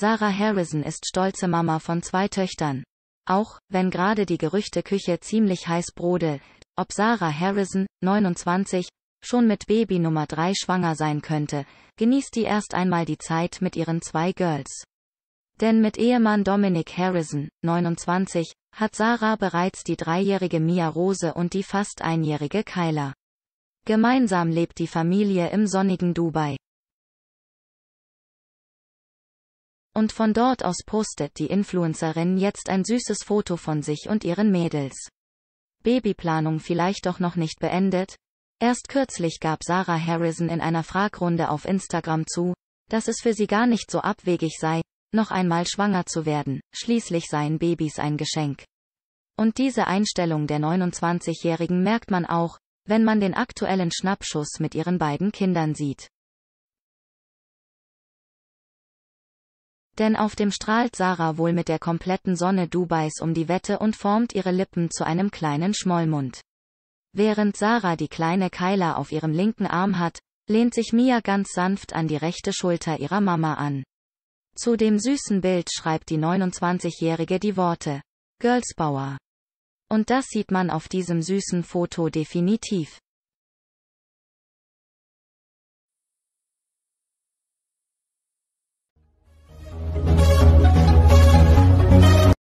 Sarah Harrison ist stolze Mama von zwei Töchtern. Auch, wenn gerade die Gerüchteküche ziemlich heiß brodelt, ob Sarah Harrison, 29, schon mit Baby Nummer 3 schwanger sein könnte, genießt die erst einmal die Zeit mit ihren zwei Girls. Denn mit Ehemann Dominic Harrison, 29, hat Sarah bereits die dreijährige Mia Rose und die fast einjährige Kyla. Gemeinsam lebt die Familie im sonnigen Dubai. Und von dort aus postet die Influencerin jetzt ein süßes Foto von sich und ihren Mädels. Babyplanung vielleicht doch noch nicht beendet? Erst kürzlich gab Sarah Harrison in einer Fragrunde auf Instagram zu, dass es für sie gar nicht so abwegig sei, noch einmal schwanger zu werden, schließlich seien Babys ein Geschenk. Und diese Einstellung der 29-Jährigen merkt man auch, wenn man den aktuellen Schnappschuss mit ihren beiden Kindern sieht. Denn auf dem strahlt Sarah wohl mit der kompletten Sonne Dubais um die Wette und formt ihre Lippen zu einem kleinen Schmollmund. Während Sarah die kleine Kyla auf ihrem linken Arm hat, lehnt sich Mia ganz sanft an die rechte Schulter ihrer Mama an. Zu dem süßen Bild schreibt die 29-Jährige die Worte Girlsbauer. Und das sieht man auf diesem süßen Foto definitiv.